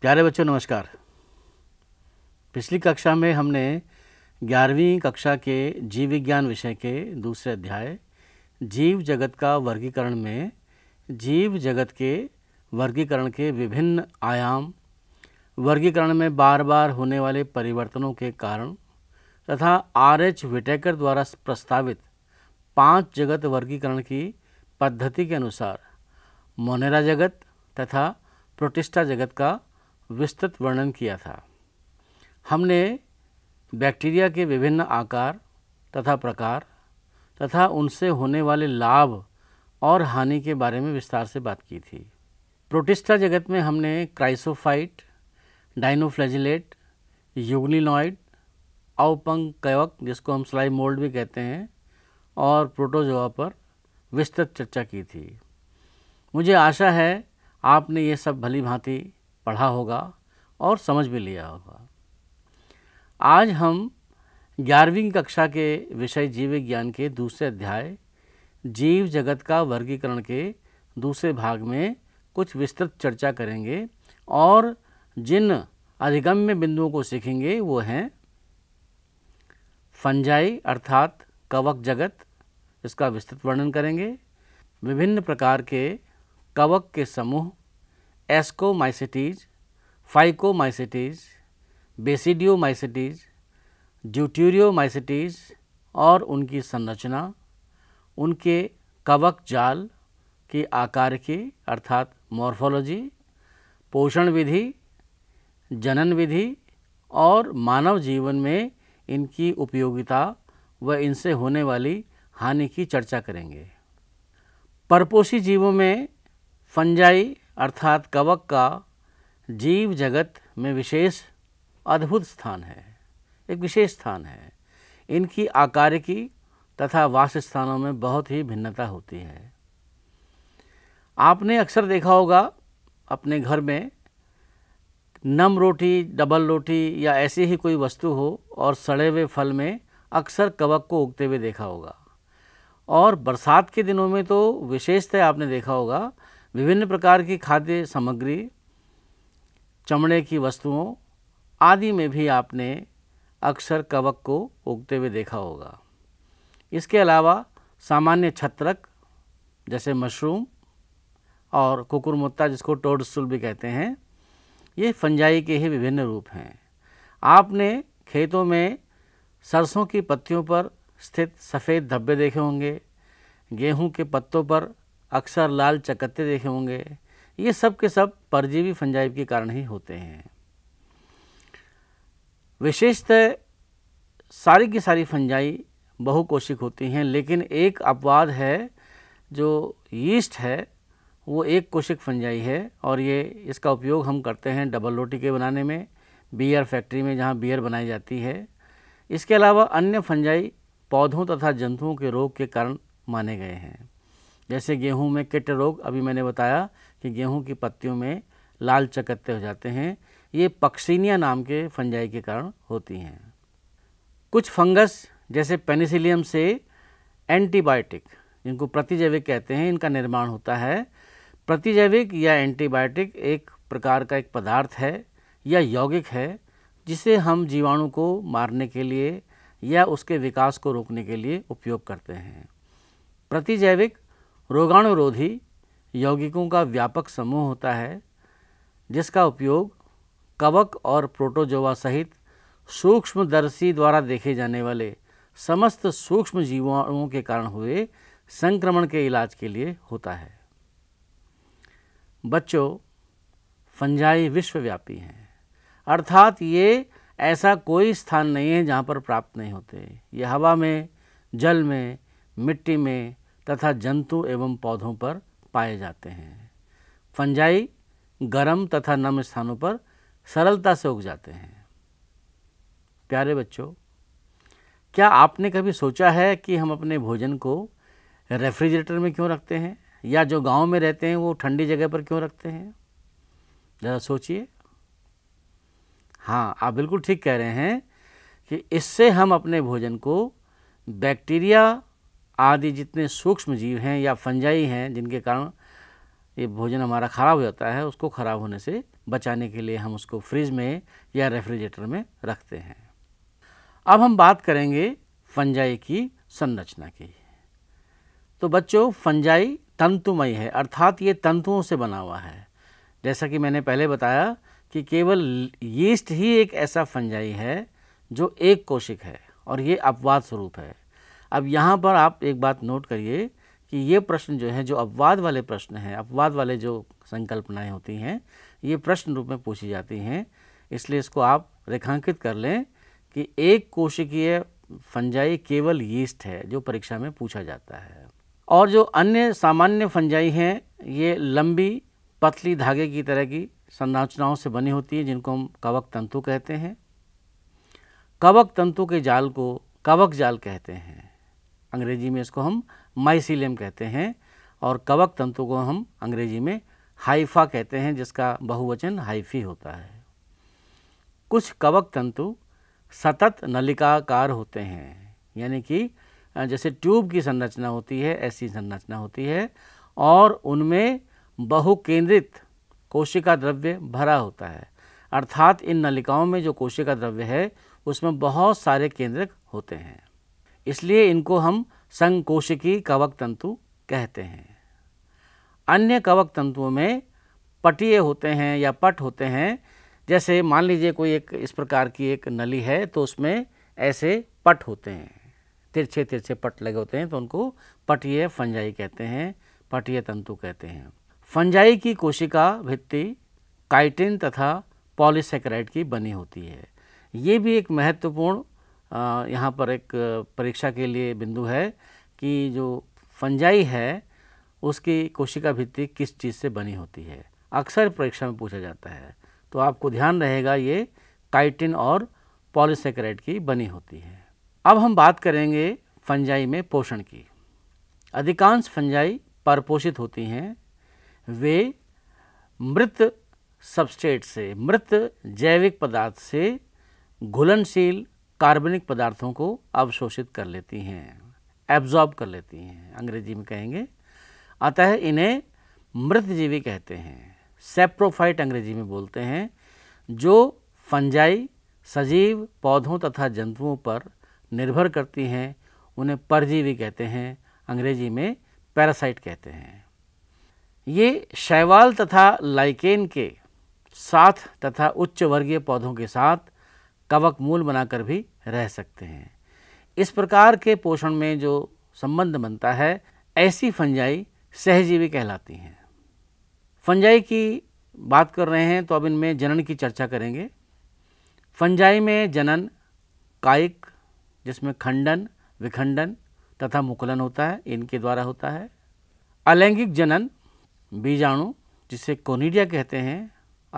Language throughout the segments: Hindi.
प्यारे बच्चों नमस्कार पिछली कक्षा में हमने ग्यारहवीं कक्षा के जीव विज्ञान विषय के दूसरे अध्याय जीव जगत का वर्गीकरण में जीव जगत के वर्गीकरण के विभिन्न आयाम वर्गीकरण में बार बार होने वाले परिवर्तनों के कारण तथा आर एच विटेकर द्वारा प्रस्तावित पांच जगत वर्गीकरण की पद्धति के अनुसार मोनेरा जगत तथा प्रोटिस्टा जगत का विस्तृत वर्णन किया था हमने बैक्टीरिया के विभिन्न आकार तथा प्रकार तथा उनसे होने वाले लाभ और हानि के बारे में विस्तार से बात की थी प्रोटिस्टा जगत में हमने क्राइसोफाइट डाइनोफ्लैजिलेट यूग्निनॉइड औपंग कवक जिसको हम स्लाई मोल्ड भी कहते हैं और प्रोटोजोआ पर विस्तृत चर्चा की थी मुझे आशा है आपने ये सब भली भांति पढ़ा होगा और समझ भी लिया होगा आज हम ग्यारहवीं कक्षा के विषय जीव ज्ञान के दूसरे अध्याय जीव जगत का वर्गीकरण के दूसरे भाग में कुछ विस्तृत चर्चा करेंगे और जिन अधिगम्य बिंदुओं को सीखेंगे वो हैं फंजाई अर्थात कवक जगत इसका विस्तृत वर्णन करेंगे विभिन्न प्रकार के कवक के समूह एस्कोमाइसिटीज़ फाइकोमाइसिटीज़ बेसिडियोमाइसिटीज़ ड्यूट्यूरियोमाइसिटीज और उनकी संरचना उनके कवक जाल के आकार की अर्थात मॉर्फोलॉजी पोषण विधि जनन विधि और मानव जीवन में इनकी उपयोगिता व इनसे होने वाली हानि की चर्चा करेंगे परपोषी जीवों में फंजाई अर्थात कवक का जीव जगत में विशेष अद्भुत स्थान है एक विशेष स्थान है इनकी आकार की तथा वास स्थानों में बहुत ही भिन्नता होती है आपने अक्सर देखा होगा अपने घर में नम रोटी डबल रोटी या ऐसी ही कोई वस्तु हो और सड़े हुए फल में अक्सर कवक को उगते हुए देखा होगा और बरसात के दिनों में तो विशेषतः आपने देखा होगा विभिन्न प्रकार की खाद्य सामग्री चमड़े की वस्तुओं आदि में भी आपने अक्सर कवक को उगते हुए देखा होगा इसके अलावा सामान्य छत्रक जैसे मशरूम और कुकुरमुत्ता जिसको टोडसुल भी कहते हैं ये फंजाई के ही विभिन्न रूप हैं आपने खेतों में सरसों की पत्तियों पर स्थित सफ़ेद धब्बे देखे होंगे गेहूं के पत्तों पर अक्सर लाल चकत्ते देखे होंगे ये सब के सब परजीवी फंजाइब के कारण ही होते हैं विशेषतः सारी की सारी फंजाई बहुकोशिक होती हैं लेकिन एक अपवाद है जो यीस्ट है वो एक कोशिक फंजाई है और ये इसका उपयोग हम करते हैं डबल रोटी के बनाने में बियर फैक्ट्री में जहाँ बियर बनाई जाती है इसके अलावा अन्य फंजाई पौधों तथा जंतुओं के रोग के कारण माने गए हैं जैसे गेहूं में किट रोग अभी मैंने बताया कि गेहूं की पत्तियों में लाल चकत्ते हो जाते हैं ये पक्सीनिया नाम के फंजाई के कारण होती हैं कुछ फंगस जैसे पेनिसिलियम से एंटीबायोटिक जिनको प्रतिजैविक कहते हैं इनका निर्माण होता है प्रतिजैविक या एंटीबायोटिक एक प्रकार का एक पदार्थ है या यौगिक है जिसे हम जीवाणु को मारने के लिए या उसके विकास को रोकने के लिए उपयोग करते हैं प्रतिजैविक रोगाणुरोधी यौगिकों का व्यापक समूह होता है जिसका उपयोग कवक और प्रोटोजोवा सहित सूक्ष्मदर्शी द्वारा देखे जाने वाले समस्त सूक्ष्म जीवाणुओं के कारण हुए संक्रमण के इलाज के लिए होता है बच्चों फंजाई विश्वव्यापी हैं अर्थात ये ऐसा कोई स्थान नहीं है जहाँ पर प्राप्त नहीं होते ये हवा में जल में मिट्टी में तथा जंतु एवं पौधों पर पाए जाते हैं फंजाई गर्म तथा नम स्थानों पर सरलता से उग जाते हैं प्यारे बच्चों क्या आपने कभी सोचा है कि हम अपने भोजन को रेफ्रिजरेटर में क्यों रखते हैं या जो गांव में रहते हैं वो ठंडी जगह पर क्यों रखते हैं ज़रा सोचिए हाँ आप बिल्कुल ठीक कह रहे हैं कि इससे हम अपने भोजन को बैक्टीरिया आदि जितने सूक्ष्म जीव हैं या फंजाई हैं जिनके कारण ये भोजन हमारा ख़राब हो जाता है उसको ख़राब होने से बचाने के लिए हम उसको फ्रिज में या रेफ्रिजरेटर में रखते हैं अब हम बात करेंगे फंजाई की संरचना की तो बच्चों फंजाई तंतुमय है अर्थात ये तंतुओं से बना हुआ है जैसा कि मैंने पहले बताया कि केवल यीस्ट ही एक ऐसा फंजाई है जो एक कोशिक है और ये अपवाद स्वरूप है अब यहाँ पर आप एक बात नोट करिए कि ये प्रश्न जो है जो अपवाद वाले प्रश्न हैं अपवाद वाले जो संकल्पनाएं होती हैं ये प्रश्न रूप में पूछी जाती हैं इसलिए इसको आप रेखांकित कर लें कि एक कोशिकीय फंजाई केवल यीस्ट है जो परीक्षा में पूछा जाता है और जो अन्य सामान्य फंजाई हैं ये लंबी पतली धागे की तरह की संरचनाओं से बनी होती है जिनको हम कवक तंतु कहते हैं कवक तंतु के जाल को कवक जाल कहते हैं अंग्रेजी में इसको हम माइसिलियम कहते हैं और कवक तंतु को हम अंग्रेजी में हाइफा कहते हैं जिसका बहुवचन हाइफी होता है कुछ कवक तंतु सतत नलिकाकार होते हैं यानी कि जैसे ट्यूब की संरचना होती है ऐसी संरचना होती है और उनमें बहुकेंद्रित कोशिका द्रव्य भरा होता है अर्थात इन नलिकाओं में जो कोशिका द्रव्य है उसमें बहुत सारे केंद्रक होते हैं इसलिए इनको हम संकोशिकी कवक तंतु कहते हैं अन्य कवक तंतुओं में पटीय होते हैं या पट होते हैं जैसे मान लीजिए कोई एक इस प्रकार की एक नली है तो उसमें ऐसे पट होते हैं तिरछे तिरछे पट लगे होते हैं तो उनको पटीय फंजाई कहते हैं पटीय तंतु कहते हैं फंजाई की कोशिका भित्ति काइटिन तथा पॉलीसेक्राइड की बनी होती है ये भी एक महत्वपूर्ण यहाँ पर एक परीक्षा के लिए बिंदु है कि जो फंजाई है उसकी कोशिका भित्ति किस चीज़ से बनी होती है अक्सर परीक्षा में पूछा जाता है तो आपको ध्यान रहेगा ये काइटिन और पॉलीसेक्राइड की बनी होती है अब हम बात करेंगे फंजाई में पोषण की अधिकांश फंजाई परपोषित होती हैं वे मृत सबस्टेट से मृत जैविक पदार्थ से घुलनशील कार्बनिक पदार्थों को अवशोषित कर लेती हैं एब्जॉर्ब कर लेती हैं अंग्रेजी में कहेंगे अतः इन्हें मृतजीवी कहते हैं सेप्रोफाइट अंग्रेजी में बोलते हैं जो फंजाई सजीव पौधों तथा जंतुओं पर निर्भर करती हैं उन्हें परजीवी कहते हैं अंग्रेजी में पैरासाइट कहते हैं ये शैवाल तथा लाइकेन के साथ तथा उच्च वर्गीय पौधों के साथ कवक मूल बनाकर भी रह सकते हैं इस प्रकार के पोषण में जो संबंध बनता है ऐसी फंजाई सहजीवी कहलाती हैं फंजाई की बात कर रहे हैं तो अब इनमें जनन की चर्चा करेंगे फंजाई में जनन कायिक जिसमें खंडन विखंडन तथा मुकुलन होता है इनके द्वारा होता है अलैंगिक जनन बीजाणु जिसे कोनिडिया कहते हैं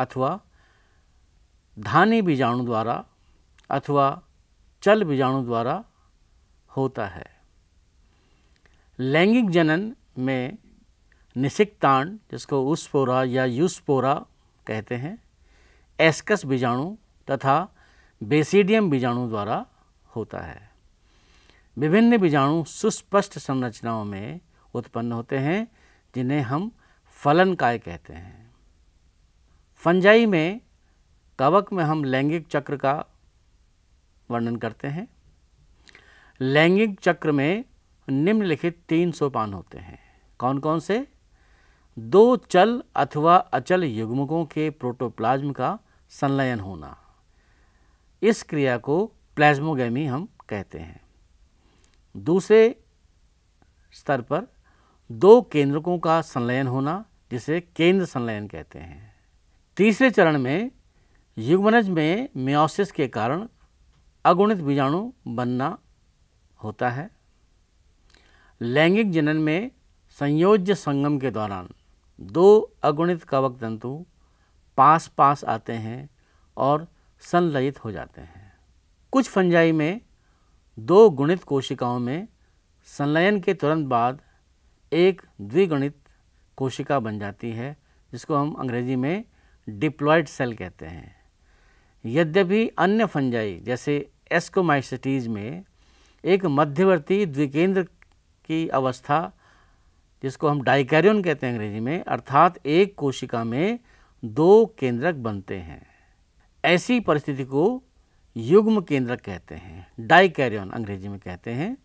अथवा धानी बीजाणु द्वारा अथवा चल बीजाणु द्वारा होता है लैंगिक जनन में निषिकतांड जिसको उस्पोरा या यूस्पोरा कहते हैं एस्कस बीजाणु तथा बेसिडियम बीजाणु द्वारा होता है विभिन्न बीजाणु सुस्पष्ट संरचनाओं में उत्पन्न होते हैं जिन्हें हम फलन काय कहते हैं फंजाई में कवक में हम लैंगिक चक्र का वर्णन करते हैं लैंगिक चक्र में निम्नलिखित तीन पान होते हैं कौन कौन से दो चल अथवा अचल युग्मकों के प्रोटोप्लाज्म का संलयन होना इस क्रिया को प्लाज्मोगेमी हम कहते हैं दूसरे स्तर पर दो केंद्रकों का संलयन होना जिसे केंद्र संलयन कहते हैं तीसरे चरण में युग्मनज में मियोसिस के कारण अगुणित बीजाणु बनना होता है लैंगिक जनन में संयोज्य संगम के दौरान दो अगुणित कवक तंतु पास पास आते हैं और संलयित हो जाते हैं कुछ फंजाई में दो गुणित कोशिकाओं में संलयन के तुरंत बाद एक द्विगुणित कोशिका बन जाती है जिसको हम अंग्रेजी में डिप्लॉयड सेल कहते हैं यद्यपि अन्य फंजाई जैसे एस्कोमाइसिटीज में एक मध्यवर्ती द्विकेंद्र की अवस्था जिसको हम डाइकैरियन कहते हैं अंग्रेजी में अर्थात एक कोशिका में दो केंद्रक बनते हैं ऐसी परिस्थिति को युग्म केंद्रक कहते हैं डाइकैरियन अंग्रेजी में कहते हैं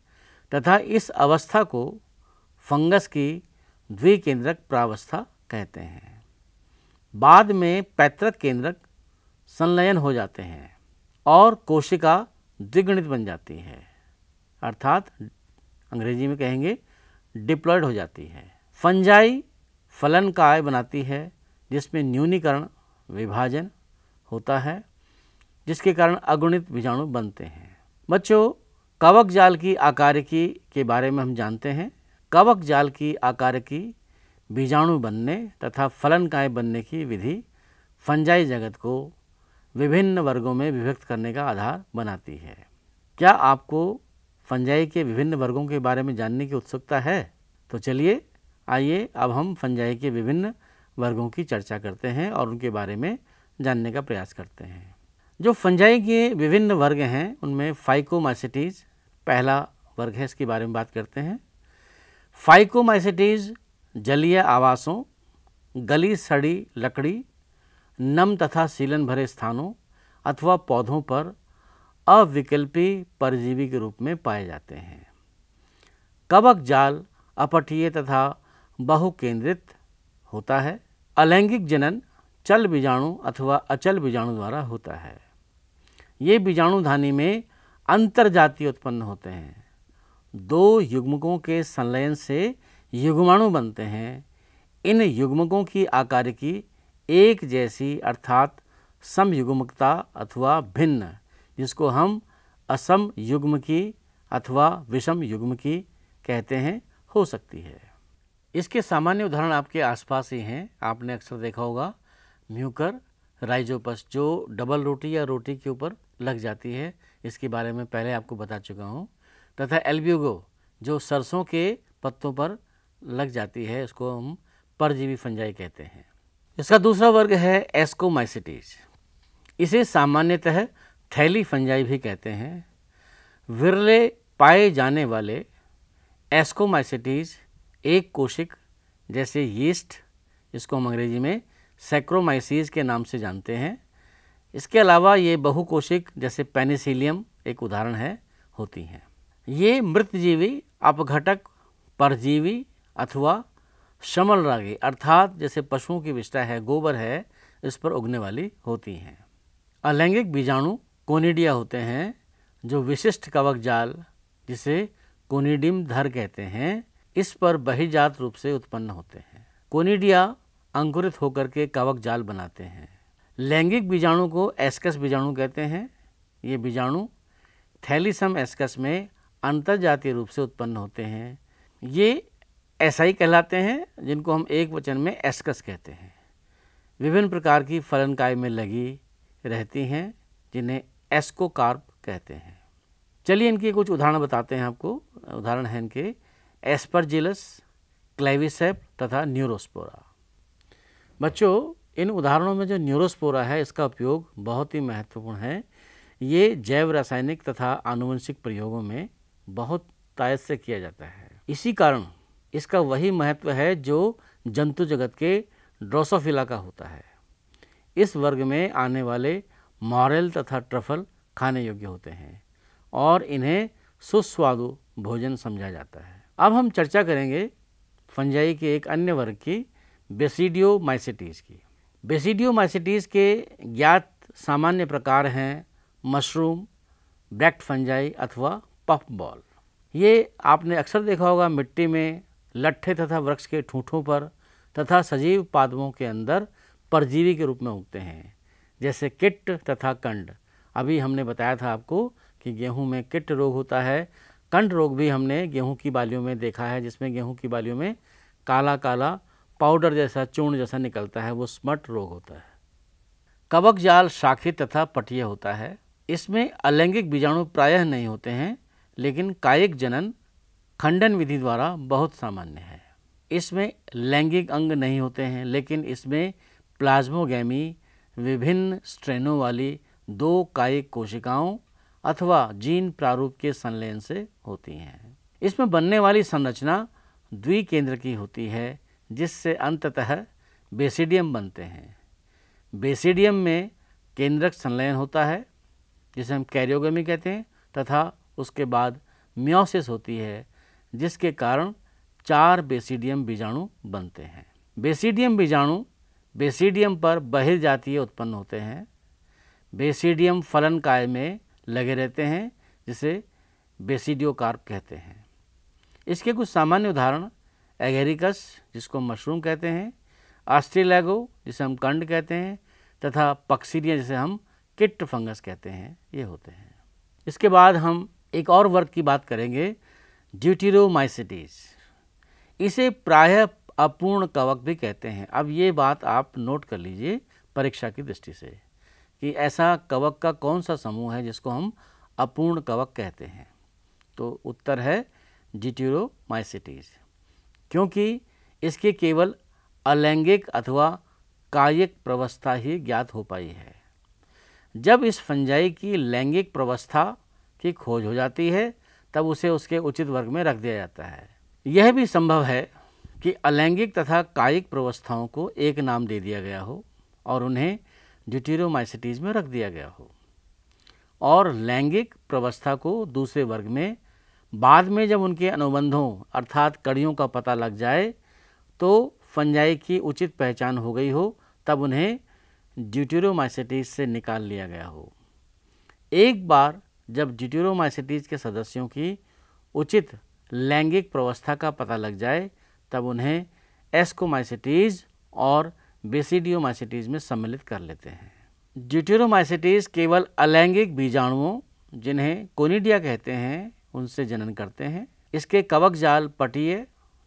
तथा इस अवस्था को फंगस की द्विकेंद्रक प्रावस्था कहते हैं बाद में पैतृक केंद्रक संलयन हो जाते हैं और कोशिका द्विगणित बन जाती है अर्थात अंग्रेजी में कहेंगे डिप्लॉयड हो जाती है फंजाई फलन का आय बनाती है जिसमें न्यूनीकरण विभाजन होता है जिसके कारण अगुणित बीजाणु बनते हैं बच्चों कवक जाल की आकारिकी के बारे में हम जानते हैं कवक जाल की आकारिकी बीजाणु बनने तथा फलन काय बनने की विधि फंजाई जगत को विभिन्न वर्गों में विभक्त करने का आधार बनाती है क्या आपको फंजाई के विभिन्न वर्गों के बारे में जानने की उत्सुकता है तो चलिए आइए अब हम फंजाई के विभिन्न वर्गों की चर्चा करते हैं और उनके बारे में जानने का प्रयास करते हैं जो फंजाई के विभिन्न वर्ग हैं उनमें फाइकोमाइसिटीज़ पहला वर्ग है इसके बारे में बात करते हैं फाइकोमाइसिटीज़ जलीय आवासों गली सड़ी लकड़ी नम तथा सीलन भरे स्थानों अथवा पौधों पर अविकल्पी परजीवी के रूप में पाए जाते हैं कवक जाल अपटीय तथा बहुकेंद्रित होता है अलैंगिक जनन चल बीजाणु अथवा अचल बीजाणु द्वारा होता है ये बीजाणु धानी में अंतर्जातीय उत्पन्न होते हैं दो युग्मकों के संलयन से युग्माणु बनते हैं इन युग्मकों की आकार की एक जैसी अर्थात समयुग्मकता अथवा भिन्न जिसको हम असम युग्म की अथवा विषम युग्म की कहते हैं हो सकती है इसके सामान्य उदाहरण आपके आसपास ही हैं आपने अक्सर देखा होगा म्यूकर राइजोपस जो डबल रोटी या रोटी के ऊपर लग जाती है इसके बारे में पहले आपको बता चुका हूँ तथा एल्ब्यूगो जो सरसों के पत्तों पर लग जाती है इसको हम परजीवी फंजाई कहते हैं इसका दूसरा वर्ग है एस्कोमाइसिटीज इसे सामान्यतः थैली फंजाई भी कहते हैं विरले पाए जाने वाले एस्कोमाइसिटीज एक कोशिक जैसे यीस्ट इसको हम अंग्रेजी में सेक्रोमाइसिस के नाम से जानते हैं इसके अलावा ये बहुकोशिक जैसे पेनिसिलियम एक उदाहरण है होती हैं ये मृतजीवी अपघटक परजीवी अथवा शमल रागी अर्थात जैसे पशुओं की विष्टा है गोबर है इस पर उगने वाली होती हैं अलैंगिक बीजाणु कोनिडिया होते हैं जो विशिष्ट कवक जाल जिसे कोनिडिम धर कहते हैं इस पर बहिजात रूप से उत्पन्न होते हैं कोनिडिया अंकुरित होकर के कवक जाल बनाते हैं लैंगिक बीजाणु को एस्कस बीजाणु कहते हैं ये बीजाणु थैलीसम एस्कस में अंतर्जातीय रूप से उत्पन्न होते हैं ये ऐसा ही कहलाते हैं जिनको हम एक वचन में एस्कस कहते हैं विभिन्न प्रकार की फलनकाय में लगी रहती हैं जिन्हें एस्कोकार्प कहते हैं चलिए इनके कुछ उदाहरण बताते हैं आपको उदाहरण हैं इनके एस्परजिलस क्लेविसेप तथा न्यूरोस्पोरा बच्चों इन उदाहरणों में जो न्यूरोस्पोरा है इसका उपयोग बहुत ही महत्वपूर्ण है ये जैव रासायनिक तथा आनुवंशिक प्रयोगों में बहुत तायत से किया जाता है इसी कारण इसका वही महत्व है जो जंतु जगत के ड्रोसोफिला का होता है इस वर्ग में आने वाले मॉरल तथा ट्रफल खाने योग्य होते हैं और इन्हें सुस्वादु भोजन समझा जाता है अब हम चर्चा करेंगे फंजाई के एक अन्य वर्ग की माइसिटीज़ की माइसिटीज़ के ज्ञात सामान्य प्रकार हैं मशरूम ब्रैक्ट फंजाई अथवा पफ बॉल ये आपने अक्सर देखा होगा मिट्टी में लट्ठे तथा वृक्ष के ठूठों पर तथा सजीव पादवों के अंदर परजीवी के रूप में उगते हैं जैसे किट तथा कंड अभी हमने बताया था आपको कि गेहूं में किट रोग होता है कंड रोग भी हमने गेहूं की बालियों में देखा है जिसमें गेहूं की बालियों में काला काला पाउडर जैसा चूर्ण जैसा निकलता है वो स्मट रोग होता है कवक जाल शाखित तथा पटिया होता है इसमें अलैंगिक बीजाणु प्रायः नहीं होते हैं लेकिन कायिक जनन खंडन विधि द्वारा बहुत सामान्य है इसमें लैंगिक अंग नहीं होते हैं लेकिन इसमें प्लाज्मोगैमी विभिन्न स्ट्रेनों वाली दो कायिक कोशिकाओं अथवा जीन प्रारूप के संलयन से होती हैं इसमें बनने वाली संरचना द्विकेंद्र की होती है जिससे अंततः बेसिडियम बनते हैं बेसिडियम में केंद्रक संलयन होता है जिसे हम कैरियोगी कहते हैं तथा उसके बाद म्योसिस होती है जिसके कारण चार बेसिडियम बीजाणु बनते हैं बेसिडियम बीजाणु बेसिडियम पर बहिर जातीय उत्पन्न होते हैं बेसिडियम फलन काय में लगे रहते हैं जिसे बेसिडियोकार्प कहते हैं इसके कुछ सामान्य उदाहरण एगेरिकस जिसको मशरूम कहते हैं आस्ट्रीलैगो जिसे हम कंड कहते हैं तथा पक्सीडिया जिसे हम किट फंगस कहते हैं ये होते हैं इसके बाद हम एक और वर्ग की बात करेंगे ड्यूटीरोमाइसिटीज इसे प्रायः अपूर्ण कवक भी कहते हैं अब ये बात आप नोट कर लीजिए परीक्षा की दृष्टि से कि ऐसा कवक का कौन सा समूह है जिसको हम अपूर्ण कवक कहते हैं तो उत्तर है डिट्यूरोमाइसिटीज क्योंकि इसके केवल अलैंगिक अथवा कायिक प्रवस्था ही ज्ञात हो पाई है जब इस फंजाई की लैंगिक प्रवस्था की खोज हो जाती है तब उसे उसके उचित वर्ग में रख दिया जाता है यह भी संभव है कि अलैंगिक तथा कायिक प्रवस्थाओं को एक नाम दे दिया गया हो और उन्हें ड्यूटीरोमाइसिटीज में रख दिया गया हो और लैंगिक प्रवस्था को दूसरे वर्ग में बाद में जब उनके अनुबंधों अर्थात कड़ियों का पता लग जाए तो फंजाई की उचित पहचान हो गई हो तब उन्हें ड्यूटीरोमाइसिटीज से निकाल लिया गया हो एक बार जब जिट्यूरोमाइसिटीज के सदस्यों की उचित लैंगिक प्रवस्था का पता लग जाए तब उन्हें एस्कोमाइसिटीज और बेसिडियोमाइसिटीज में सम्मिलित कर लेते हैं ड्यूटेरोमाइसिटीज केवल अलैंगिक बीजाणुओं जिन्हें कोनिडिया कहते हैं उनसे जनन करते हैं इसके कवक जाल पटीय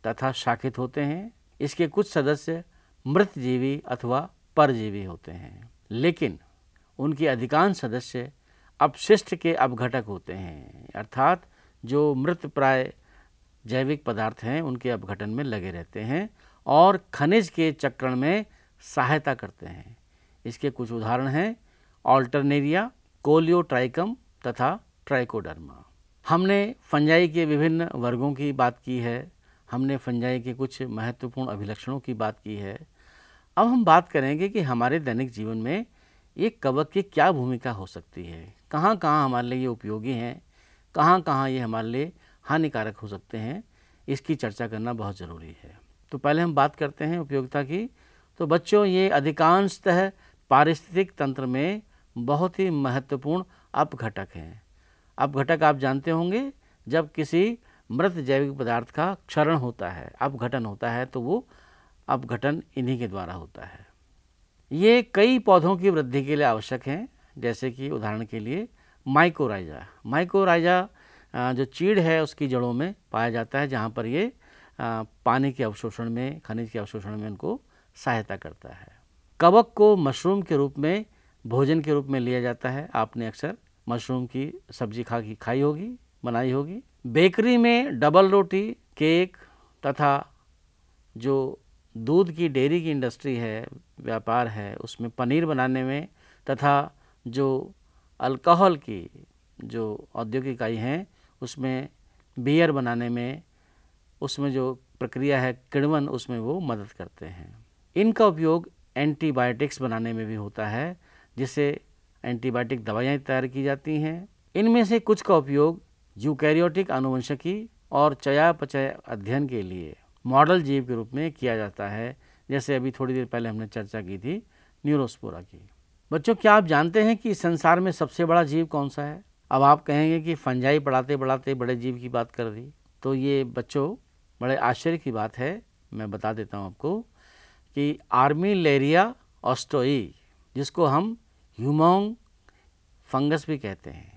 तथा शाखित होते हैं इसके कुछ सदस्य मृत जीवी अथवा परजीवी होते हैं लेकिन उनके अधिकांश सदस्य अपशिष्ट के अपघटक होते हैं अर्थात जो मृत प्राय जैविक पदार्थ हैं उनके अपघटन में लगे रहते हैं और खनिज के चक्रण में सहायता करते हैं इसके कुछ उदाहरण हैं ऑल्टरनेरिया कोलियोट्राइकम तथा ट्राइकोडर्मा हमने फंजाई के विभिन्न वर्गों की बात की है हमने फंजाई के कुछ महत्वपूर्ण अभिलक्षणों की बात की है अब हम बात करेंगे कि हमारे दैनिक जीवन में ये कवक की क्या भूमिका हो सकती है कहाँ कहाँ हमारे लिए ये उपयोगी हैं कहाँ कहाँ ये हमारे लिए हानिकारक हो सकते हैं इसकी चर्चा करना बहुत ज़रूरी है तो पहले हम बात करते हैं उपयोगिता की तो बच्चों ये अधिकांशतः पारिस्थितिक तंत्र में बहुत ही महत्वपूर्ण अपघटक हैं अपघटक आप जानते होंगे जब किसी मृत जैविक पदार्थ का क्षरण होता है अपघटन होता है तो वो अपघटन इन्हीं के द्वारा होता है ये कई पौधों की वृद्धि के लिए आवश्यक हैं जैसे कि उदाहरण के लिए माइकोराइजा माइकोराइजा जो चीड़ है उसकी जड़ों में पाया जाता है जहाँ पर ये पानी के अवशोषण में खनिज के अवशोषण में उनको सहायता करता है कवक को मशरूम के रूप में भोजन के रूप में लिया जाता है आपने अक्सर मशरूम की सब्जी खा की खाई होगी बनाई होगी बेकरी में डबल रोटी केक तथा जो दूध की डेयरी की इंडस्ट्री है व्यापार है उसमें पनीर बनाने में तथा जो अल्कोहल की जो औद्योगिक इकाई हैं उसमें बियर बनाने में उसमें जो प्रक्रिया है किड़वन उसमें वो मदद करते हैं इनका उपयोग एंटीबायोटिक्स बनाने में भी होता है जिससे एंटीबायोटिक दवाइयाँ तैयार की जाती हैं इनमें से कुछ का उपयोग यूकैरियोटिक आनुवंशिकी और चयापचय अध्ययन के लिए मॉडल जीव के रूप में किया जाता है जैसे अभी थोड़ी देर पहले हमने चर्चा की थी न्यूरोस्पोरा की बच्चों क्या आप जानते हैं कि इस संसार में सबसे बड़ा जीव कौन सा है अब आप कहेंगे कि फंजाई पढ़ाते पढ़ाते बड़े जीव की बात कर दी तो ये बच्चों बड़े आश्चर्य की बात है मैं बता देता हूँ आपको कि आर्मी लेरिया ऑस्टोई जिसको हम ह्यूमोंग फंगस भी कहते हैं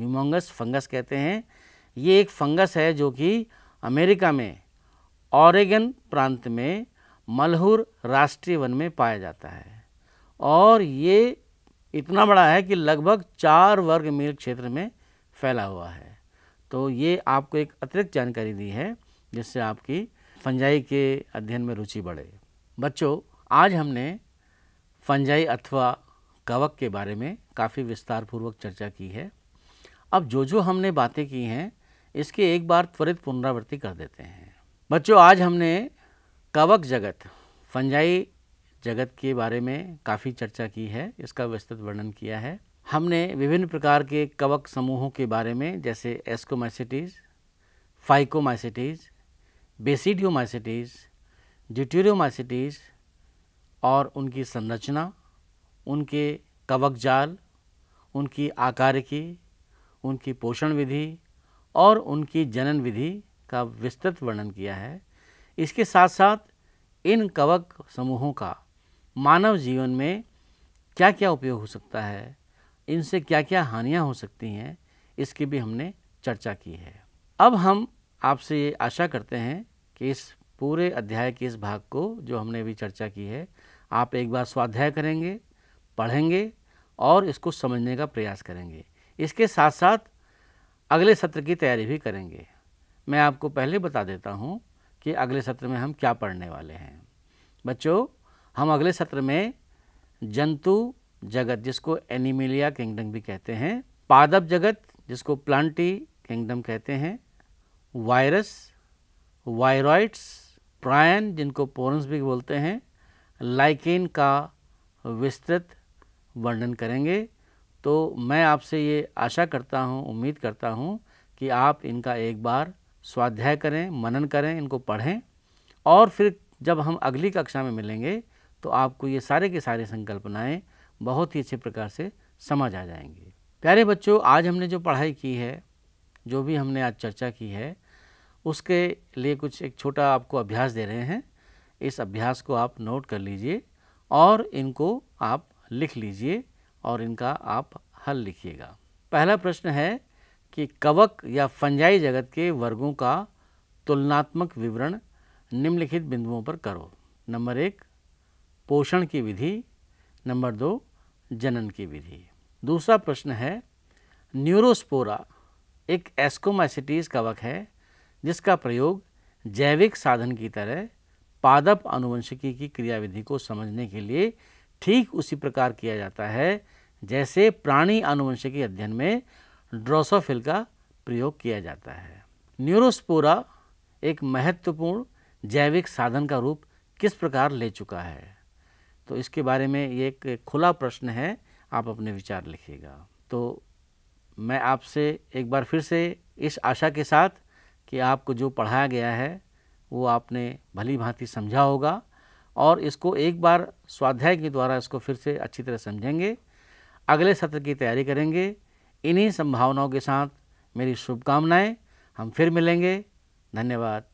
ह्यूमोंगस फंगस कहते हैं ये एक फंगस है जो कि अमेरिका में ऑरेगन प्रांत में मलहूर राष्ट्रीय वन में पाया जाता है और ये इतना बड़ा है कि लगभग चार वर्ग मील क्षेत्र में फैला हुआ है तो ये आपको एक अतिरिक्त जानकारी दी है जिससे आपकी फंजाई के अध्ययन में रुचि बढ़े बच्चों आज हमने फंजाई अथवा कवक के बारे में काफ़ी विस्तारपूर्वक चर्चा की है अब जो जो हमने बातें की हैं इसके एक बार त्वरित पुनरावृत्ति कर देते हैं बच्चों आज हमने कवक जगत फंजाई जगत के बारे में काफ़ी चर्चा की है इसका विस्तृत वर्णन किया है हमने विभिन्न प्रकार के कवक समूहों के बारे में जैसे एस्कोमाइसिटीज़ फाइकोमाइसिटीज़ बेसिडियोमाइसिटीज़ ड्यूटेरियोमाइसिटीज़ और उनकी संरचना उनके कवक जाल उनकी आकार की उनकी पोषण विधि और उनकी जनन विधि का विस्तृत वर्णन किया है इसके साथ साथ इन कवक समूहों का मानव जीवन में क्या क्या उपयोग हो सकता है इनसे क्या क्या हानियाँ हो सकती हैं इसकी भी हमने चर्चा की है अब हम आपसे ये आशा करते हैं कि इस पूरे अध्याय के इस भाग को जो हमने भी चर्चा की है आप एक बार स्वाध्याय करेंगे पढ़ेंगे और इसको समझने का प्रयास करेंगे इसके साथ साथ अगले सत्र की तैयारी भी करेंगे मैं आपको पहले बता देता हूँ कि अगले सत्र में हम क्या पढ़ने वाले हैं बच्चों हम अगले सत्र में जंतु जगत जिसको एनिमिलिया किंगडम भी कहते हैं पादप जगत जिसको प्लांटी किंगडम कहते हैं वायरस वायरॉइड्स प्रायन जिनको पोरन्स भी बोलते हैं लाइकेन का विस्तृत वर्णन करेंगे तो मैं आपसे ये आशा करता हूँ उम्मीद करता हूँ कि आप इनका एक बार स्वाध्याय करें मनन करें इनको पढ़ें और फिर जब हम अगली कक्षा में मिलेंगे तो आपको ये सारे के सारे संकल्पनाएं बहुत ही अच्छे प्रकार से समझ आ जाएंगी प्यारे बच्चों आज हमने जो पढ़ाई की है जो भी हमने आज चर्चा की है उसके लिए कुछ एक छोटा आपको अभ्यास दे रहे हैं इस अभ्यास को आप नोट कर लीजिए और इनको आप लिख लीजिए और इनका आप हल लिखिएगा पहला प्रश्न है कि कवक या फंजाई जगत के वर्गों का तुलनात्मक विवरण निम्नलिखित बिंदुओं पर करो नंबर एक पोषण की विधि नंबर दो जनन की विधि दूसरा प्रश्न है न्यूरोस्पोरा एक एस्कोमाइसिटीज कवक है जिसका प्रयोग जैविक साधन की तरह पादप अनुवंशिकी की क्रियाविधि को समझने के लिए ठीक उसी प्रकार किया जाता है जैसे प्राणी आनुवंशिकी अध्ययन में ड्रोसोफिल का प्रयोग किया जाता है न्यूरोस्पोरा एक महत्वपूर्ण जैविक साधन का रूप किस प्रकार ले चुका है तो इसके बारे में ये एक खुला प्रश्न है आप अपने विचार लिखिएगा तो मैं आपसे एक बार फिर से इस आशा के साथ कि आपको जो पढ़ाया गया है वो आपने भली भांति समझा होगा और इसको एक बार स्वाध्याय के द्वारा इसको फिर से अच्छी तरह समझेंगे अगले सत्र की तैयारी करेंगे इन्हीं संभावनाओं के साथ मेरी शुभकामनाएं हम फिर मिलेंगे धन्यवाद